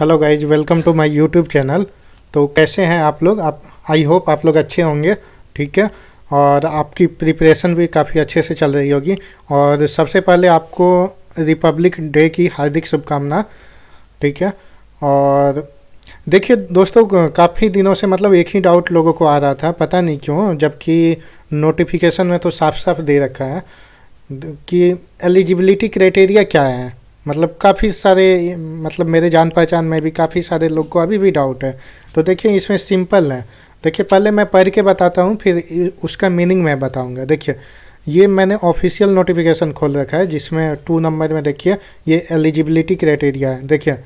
hello guys welcome to my YouTube channel तो कैसे हैं आप लोग आप आई होप आप लोग अच्छे होंगे ठीक है और आपकी प्रिपरेशन भी काफ़ी अच्छे से चल रही होगी और सबसे पहले आपको रिपब्लिक डे की हार्दिक शुभकामना ठीक है और देखिए दोस्तों काफ़ी दिनों से मतलब एक ही डाउट लोगों को आ रहा था पता नहीं क्यों जबकि नोटिफिकेशन में तो साफ साफ दे रखा है कि एलिजिबिलिटी क्राइटेरिया क्या है मतलब काफ़ी सारे मतलब मेरे जान पहचान में भी काफ़ी सारे लोग को अभी भी डाउट है तो देखिए इसमें सिंपल है देखिए पहले मैं पढ़ के बताता हूँ फिर उसका मीनिंग मैं बताऊँगा देखिए ये मैंने ऑफिशियल नोटिफिकेशन खोल रखा है जिसमें टू नंबर में देखिए ये एलिजिबिलिटी क्राइटेरिया है देखिए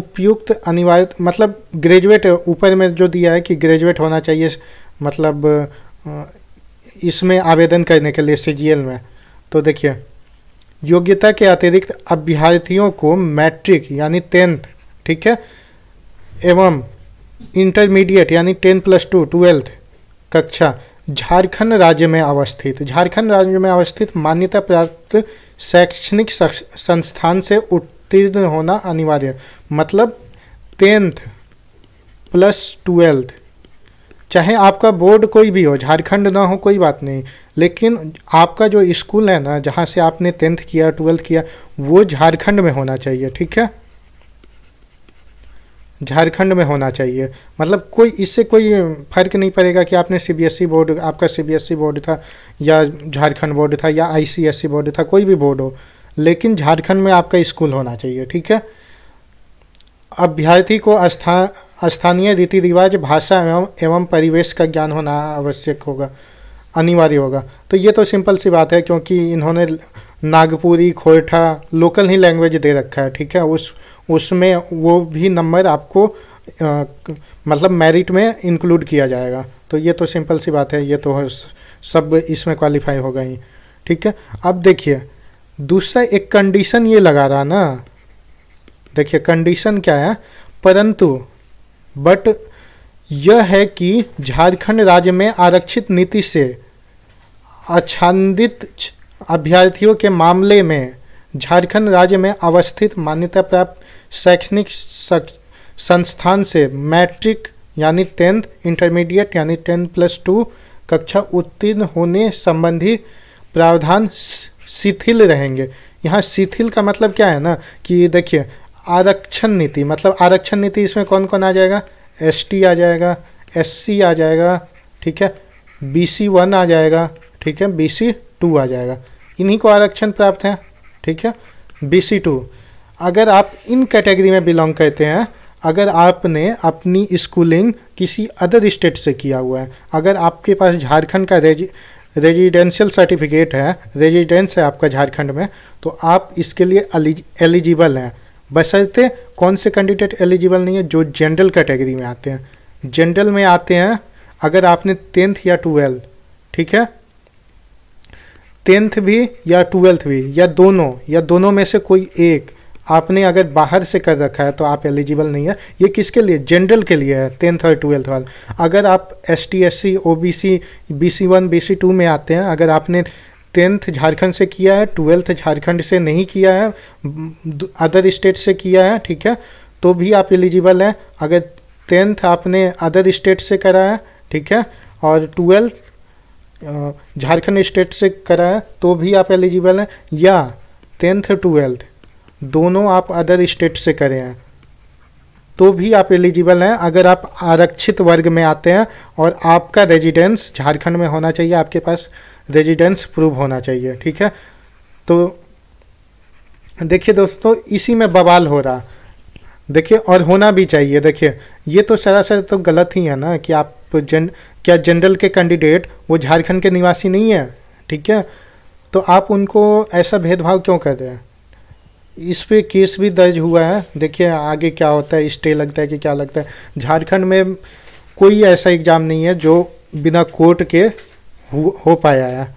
उपयुक्त अनिवार्य मतलब ग्रेजुएट ऊपर में जो दिया है कि ग्रेजुएट होना चाहिए मतलब इसमें आवेदन करने के लिए सी में तो देखिए योग्यता के अतिरिक्त अभ्यर्थियों को मैट्रिक यानी टेंथ ठीक है एवं इंटरमीडिएट यानी टेन प्लस टू ट्वेल्थ कक्षा झारखंड राज्य में अवस्थित झारखंड राज्य में अवस्थित मान्यता प्राप्त शैक्षणिक संस्थान से उत्तीर्ण होना अनिवार्य मतलब टेंथ प्लस ट्वेल्थ चाहे आपका बोर्ड कोई भी हो झारखंड ना हो कोई बात नहीं लेकिन आपका जो स्कूल है ना जहाँ से आपने टेंथ किया ट्वेल्थ किया वो झारखंड में होना चाहिए ठीक है झारखंड में होना चाहिए मतलब कोई इससे कोई फर्क नहीं पड़ेगा कि आपने सीबीएसई e बोर्ड आपका सीबीएसई e बोर्ड था या झारखंड बोर्ड था या आईसीएसई e बोर्ड था कोई भी बोर्ड हो लेकिन झारखंड में आपका स्कूल होना चाहिए ठीक है अभ्यर्थी को स्थान स्थानीय रीति रिवाज भाषा एवं एवं परिवेश का ज्ञान होना आवश्यक होगा अनिवार्य होगा तो ये तो सिंपल सी बात है क्योंकि इन्होंने नागपुरी खोरठा लोकल ही लैंग्वेज दे रखा है ठीक है उस उसमें वो भी नंबर आपको आ, मतलब मेरिट में इंक्लूड किया जाएगा तो ये तो सिंपल सी बात है ये तो सब इसमें क्वालिफाई होगा ही ठीक है अब देखिए दूसरा एक कंडीशन ये लगा रहा ना देखिए कंडीशन क्या है परंतु बट यह है कि झारखंड राज्य में आरक्षित नीति से आच्छादित अभ्यर्थियों के मामले में झारखंड राज्य में अवस्थित मान्यता प्राप्त शैक्षणिक संस्थान से मैट्रिक यानी टेंथ इंटरमीडिएट यानी टेंथ प्लस टू कक्षा उत्तीर्ण होने संबंधी प्रावधान शिथिल रहेंगे यहाँ शिथिल का मतलब क्या है ना कि देखिए आरक्षण नीति मतलब आरक्षण नीति इसमें कौन कौन आ जाएगा एस आ जाएगा एस आ जाएगा ठीक है बी सी वन आ जाएगा ठीक है बी सी टू आ जाएगा इन्हीं को आरक्षण प्राप्त है ठीक है बी सी टू अगर आप इन कैटेगरी में बिलोंग करते हैं अगर आपने अपनी स्कूलिंग किसी अदर स्टेट से किया हुआ है अगर आपके पास झारखंड का रेजि रेजिडेंशियल सर्टिफिकेट है रेजिडेंस है आपका झारखंड में तो आप इसके लिए एलिजिबल हैं बशर्ते कौन से कैंडिडेट एलिजिबल नहीं है जो जनरल कैटेगरी में आते हैं जनरल में आते हैं अगर आपने टेंथ या ट्वेल्थ ठीक है टेंथ भी या ट्वेल्थ भी या दोनों या दोनों में से कोई एक आपने अगर बाहर से कर रखा है तो आप एलिजिबल नहीं है ये किसके लिए जनरल के लिए है टेंथ और ट्वेल्थ वाले अगर आप S T S C O B C B C one B C two में आते हैं अगर आपने टेंथ झारखंड से किया है ट्वेल्थ झारखंड से नहीं किया है अदर स्टेट से किया है ठीक है तो भी आप एलिजिबल हैं अगर टेंथ आपने अदर स्टेट से करा है ठीक है और ट्वेल्थ झारखंड स्टेट से करा है तो भी आप एलिजिबल हैं या टेंथ ट्वेल्थ दोनों आप अदर स्टेट से करे हैं तो भी आप एलिजिबल हैं अगर आप आरक्षित वर्ग में आते हैं और आपका रेजिडेंस झारखंड में होना चाहिए आपके पास रेजिडेंस प्रूव होना चाहिए ठीक है तो देखिए दोस्तों इसी में बवाल हो रहा देखिए और होना भी चाहिए देखिए ये तो सरासर तो गलत ही है ना कि आप जन क्या जनरल के कैंडिडेट वो झारखंड के निवासी नहीं है ठीक है तो आप उनको ऐसा भेदभाव क्यों कर रहे हैं इस पर केस भी दर्ज हुआ है देखिए आगे क्या होता है स्टे लगता है कि क्या लगता है झारखंड में कोई ऐसा एग्ज़ाम नहीं है जो बिना कोर्ट के हो पाया है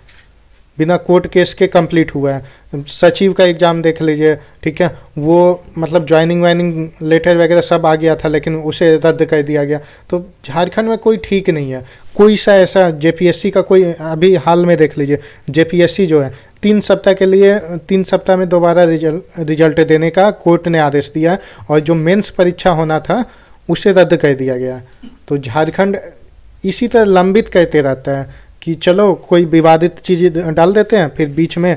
बिना कोर्ट केस के कंप्लीट हुआ है सचिव का एग्ज़ाम देख लीजिए ठीक है वो मतलब ज्वाइनिंग वाइनिंग लेटर वगैरह सब आ गया था लेकिन उसे रद्द कर दिया गया तो झारखंड में कोई ठीक नहीं है कोई सा ऐसा जे का कोई अभी हाल में देख लीजिए जे जो है तीन सप्ताह के लिए तीन सप्ताह में दोबारा रिजल्ट रिजल्ट देने का कोर्ट ने आदेश दिया है और जो मेंस परीक्षा होना था उसे रद्द कर दिया गया तो झारखंड इसी तरह लंबित कहते रहता है कि चलो कोई विवादित चीज़ डाल देते हैं फिर बीच में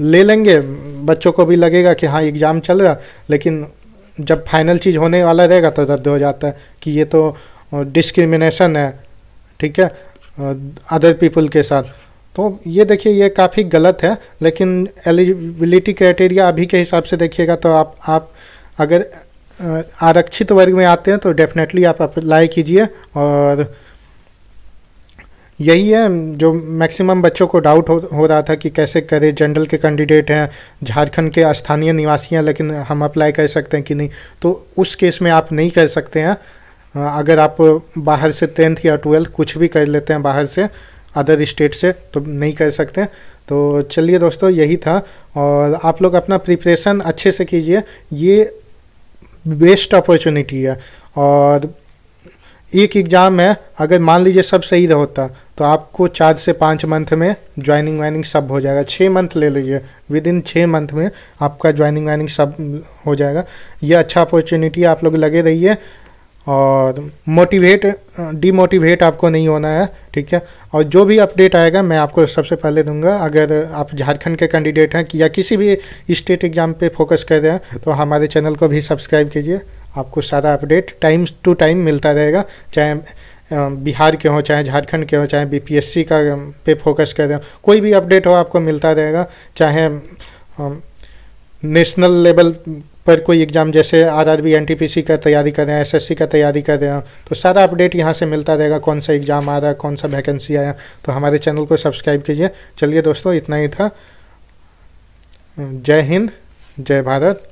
ले लेंगे बच्चों को भी लगेगा कि हाँ एग्ज़ाम चल रहा लेकिन जब फाइनल चीज़ होने वाला रहेगा तो रद्द हो जाता है कि ये तो डिस्क्रिमिनेशन है ठीक है अदर पीपल के साथ तो ये देखिए ये काफ़ी गलत है लेकिन एलिजिबिलिटी क्राइटेरिया अभी के हिसाब से देखिएगा तो आप आप अगर आरक्षित वर्ग में आते हैं तो डेफिनेटली आप अप्लाई कीजिए और यही है जो मैक्सिमम बच्चों को डाउट हो, हो रहा था कि कैसे करें जनरल के कैंडिडेट हैं झारखंड के स्थानीय निवासी हैं लेकिन हम अप्लाई कर सकते हैं कि नहीं तो उस केस में आप नहीं कर सकते हैं अगर आप बाहर से टेंथ या ट्वेल्थ कुछ भी कर लेते हैं बाहर से अदर स्टेट से तो नहीं कर सकते तो चलिए दोस्तों यही था और आप लोग अपना प्रिपरेशन अच्छे से कीजिए ये बेस्ट अपॉर्चुनिटी है और एक एग्ज़ाम है अगर मान लीजिए सब सही होता तो आपको चार से पाँच मंथ में ज्वाइनिंग वाइनिंग सब हो जाएगा छः मंथ ले लीजिए विद इन छः मंथ में आपका ज्वाइनिंग वाइनिंग सब हो जाएगा ये अच्छा अपॉर्चुनिटी आप लोग लगे रहिए और मोटिवेट डीमोटिवेट आपको नहीं होना है ठीक है और जो भी अपडेट आएगा मैं आपको सबसे पहले दूंगा अगर आप झारखंड के कैंडिडेट हैं कि या किसी भी स्टेट एग्ज़ाम पे फोकस कर रहे हैं तो हमारे चैनल को भी सब्सक्राइब कीजिए आपको सारा अपडेट टाइम टू टाइम मिलता रहेगा चाहे बिहार के हों चाहे झारखंड के हों चाहे बीपीएससी का पे फोकस कर रहे हो कोई भी अपडेट हो आपको मिलता रहेगा चाहे नेशनल लेवल पर कोई एग्ज़ाम जैसे आरआरबी एनटीपीसी का तैयारी कर रहे हैं एसएससी का तैयारी कर रहे हैं तो सारा अपडेट यहाँ से मिलता रहेगा कौन सा एग्ज़ाम आ रहा है कौन सा वैकेंसी आया तो हमारे चैनल को सब्सक्राइब कीजिए चलिए दोस्तों इतना ही था जय हिंद जय भारत